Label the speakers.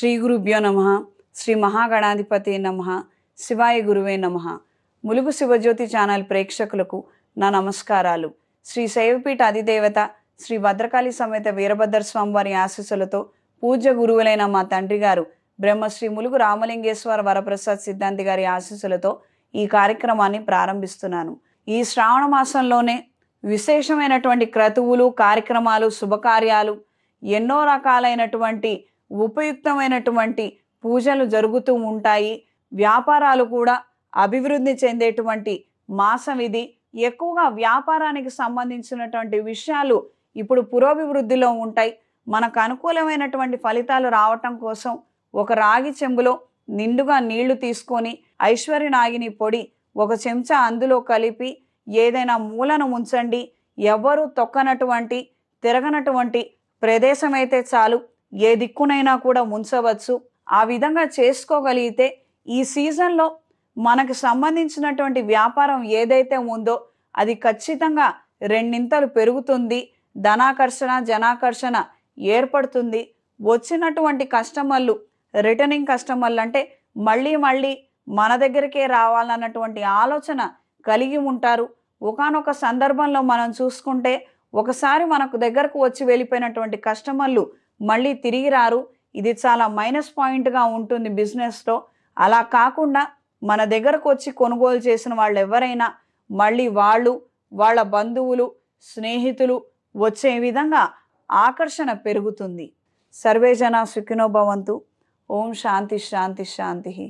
Speaker 1: శ్రీ గురుభ్యో నమ శ్రీ మహాగణాధిపతి నమ శివాయ గురువే నమ ములుగు శివజ్యోతి ఛానల్ ప్రేక్షకులకు నా నమస్కారాలు శ్రీ శైవపీఠ అధిదేవత శ్రీ భద్రకాళి సమేత వీరభద్ర స్వామివారి ఆశీస్సులతో పూజ్య గురువులైన మా తండ్రి గారు బ్రహ్మశ్రీ ములుగు రామలింగేశ్వర వరప్రసాద్ సిద్ధాంతి గారి ఆశీస్సులతో ఈ కార్యక్రమాన్ని ప్రారంభిస్తున్నాను ఈ శ్రావణ మాసంలోనే విశేషమైనటువంటి క్రతువులు కార్యక్రమాలు శుభకార్యాలు ఎన్నో రకాలైనటువంటి ఉపయుక్తమైనటువంటి పూజలు జరుగుతూ ఉంటాయి వ్యాపారాలు కూడా అభివృద్ధి చెందేటువంటి మాసం ఇది ఎక్కువగా వ్యాపారానికి సంబంధించినటువంటి విషయాలు ఇప్పుడు పురోభివృద్ధిలో ఉంటాయి మనకు అనుకూలమైనటువంటి ఫలితాలు రావటం కోసం ఒక రాగి చెంబులో నిండుగా నీళ్లు తీసుకొని నాగిని పొడి ఒక చెంచా అందులో కలిపి ఏదైనా మూలను ఉంచండి ఎవ్వరూ తొక్కనటువంటి తిరగనటువంటి ప్రదేశమైతే చాలు ఏ దిక్కునైనా కూడా ఉంచవచ్చు ఆ విధంగా చేసుకోగలిగితే ఈ సీజన్లో మనకు సంబంధించినటువంటి వ్యాపారం ఏదైతే ఉందో అది ఖచ్చితంగా రెండింతలు పెరుగుతుంది ధనాకర్షణ జనాకర్షణ ఏర్పడుతుంది వచ్చినటువంటి కస్టమర్లు రిటర్నింగ్ కస్టమర్లు అంటే మళ్ళీ మళ్ళీ మన దగ్గరికే రావాలన్నటువంటి ఆలోచన కలిగి ఉంటారు ఒకనొక సందర్భంలో మనం చూసుకుంటే ఒకసారి మనకు దగ్గరకు వచ్చి వెళ్ళిపోయినటువంటి కస్టమర్లు మళ్ళీ తిరిగి రారు ఇది చాలా మైనస్ పాయింట్గా ఉంటుంది బిజినెస్లో అలా కాకుండా మన దగ్గరకు వచ్చి కొనుగోలు చేసిన వాళ్ళు ఎవరైనా మళ్ళీ వాళ్ళు వాళ్ళ బంధువులు స్నేహితులు వచ్చే విధంగా ఆకర్షణ పెరుగుతుంది సర్వేజన సుఖినోభవంతు ఓం శాంతి శాంతి శాంతి